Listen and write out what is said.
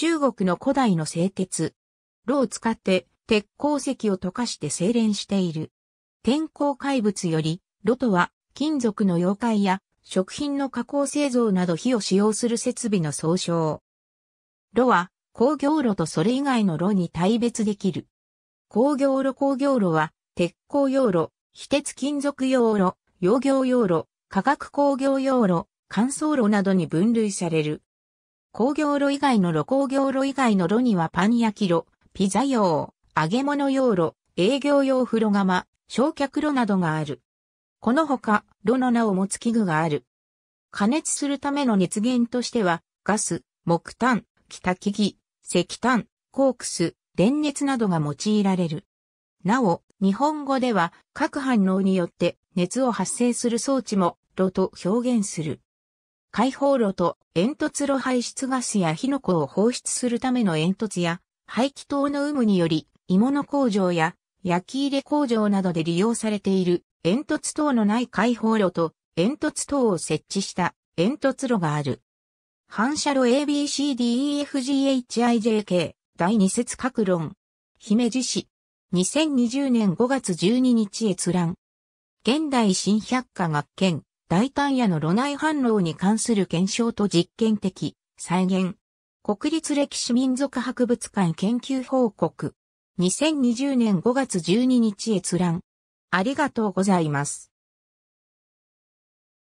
中国の古代の製鉄。炉を使って鉄鉱石を溶かして精錬している。天候怪物より、炉とは金属の溶解や食品の加工製造など火を使用する設備の総称。炉は工業炉とそれ以外の炉に対別できる。工業炉工業炉は鉄鋼用炉、非鉄金属用炉、溶業用炉、化学工業用炉、乾燥炉などに分類される。工業炉以外の炉工業炉以外の炉にはパン焼き炉、ピザ用、揚げ物用炉、営業用風呂釜、焼却炉などがある。このほか、炉の名を持つ器具がある。加熱するための熱源としては、ガス、木炭、北木々、石炭、コークス、電熱などが用いられる。なお、日本語では各反応によって熱を発生する装置も炉と表現する。解放炉と煙突炉排出ガスや火の粉を放出するための煙突や排気筒の有無により鋳物工場や焼き入れ工場などで利用されている煙突等のない解放炉と煙突等を設置した煙突炉がある。反射炉 ABCDEFGHIJK 第二節各論。姫路市。2020年5月12日閲覧。現代新百科学研。大胆野の炉内反応に関する検証と実験的、再現。国立歴史民族博物館研究報告。2020年5月12日閲覧。ありがとうございます。